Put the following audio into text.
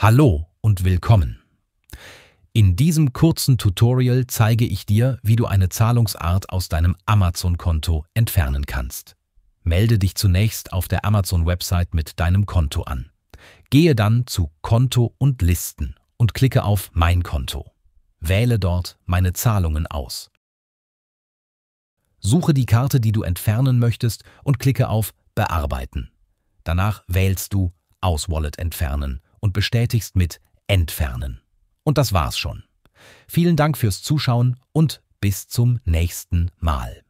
Hallo und willkommen. In diesem kurzen Tutorial zeige ich dir, wie du eine Zahlungsart aus deinem Amazon-Konto entfernen kannst. Melde dich zunächst auf der Amazon-Website mit deinem Konto an. Gehe dann zu Konto und Listen und klicke auf Mein Konto. Wähle dort Meine Zahlungen aus. Suche die Karte, die du entfernen möchtest und klicke auf Bearbeiten. Danach wählst du Aus Wallet entfernen und bestätigst mit Entfernen. Und das war's schon. Vielen Dank fürs Zuschauen und bis zum nächsten Mal.